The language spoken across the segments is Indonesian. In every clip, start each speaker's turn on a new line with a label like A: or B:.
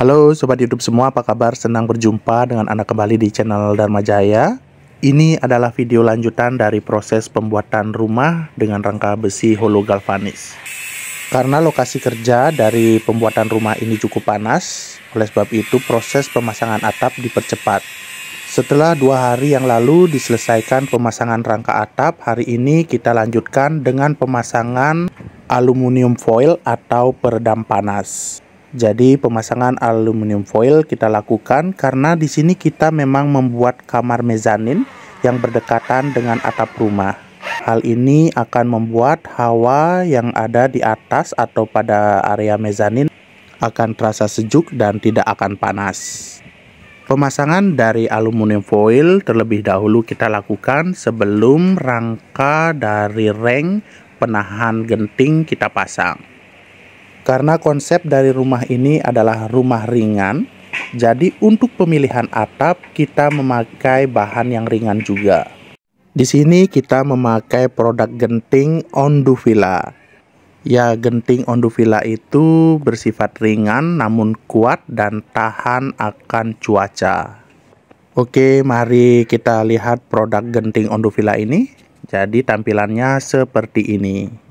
A: Halo Sobat Youtube semua, apa kabar? Senang berjumpa dengan Anda kembali di channel Dharma Jaya. Ini adalah video lanjutan dari proses pembuatan rumah dengan rangka besi hollow galvanis. Karena lokasi kerja dari pembuatan rumah ini cukup panas, oleh sebab itu proses pemasangan atap dipercepat. Setelah dua hari yang lalu diselesaikan pemasangan rangka atap, hari ini kita lanjutkan dengan pemasangan aluminium foil atau peredam panas. Jadi pemasangan aluminium foil kita lakukan karena di sini kita memang membuat kamar mezanin yang berdekatan dengan atap rumah. Hal ini akan membuat hawa yang ada di atas atau pada area mezanin akan terasa sejuk dan tidak akan panas. Pemasangan dari aluminium foil terlebih dahulu kita lakukan sebelum rangka dari reng penahan genting kita pasang. Karena konsep dari rumah ini adalah rumah ringan, jadi untuk pemilihan atap kita memakai bahan yang ringan juga. Di sini kita memakai produk genting Onduvilla. Ya, genting Onduvilla itu bersifat ringan namun kuat dan tahan akan cuaca. Oke, mari kita lihat produk genting Onduvilla ini. Jadi tampilannya seperti ini.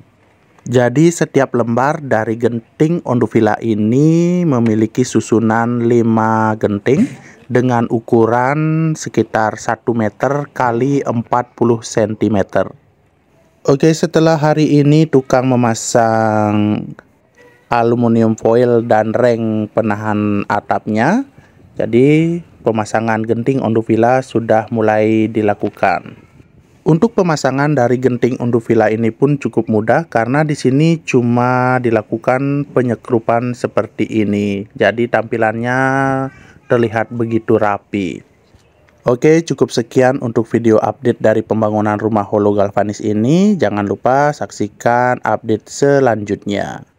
A: Jadi setiap lembar dari genting onduvilla ini memiliki susunan 5 genting dengan ukuran sekitar 1 meter kali 40 cm. Oke, setelah hari ini tukang memasang aluminium foil dan ring penahan atapnya. Jadi pemasangan genting onduvilla sudah mulai dilakukan. Untuk pemasangan dari genting untuk villa ini pun cukup mudah karena di sini cuma dilakukan penyekrupan seperti ini. Jadi tampilannya terlihat begitu rapi. Oke, cukup sekian untuk video update dari pembangunan rumah hologalvanis ini. Jangan lupa saksikan update selanjutnya.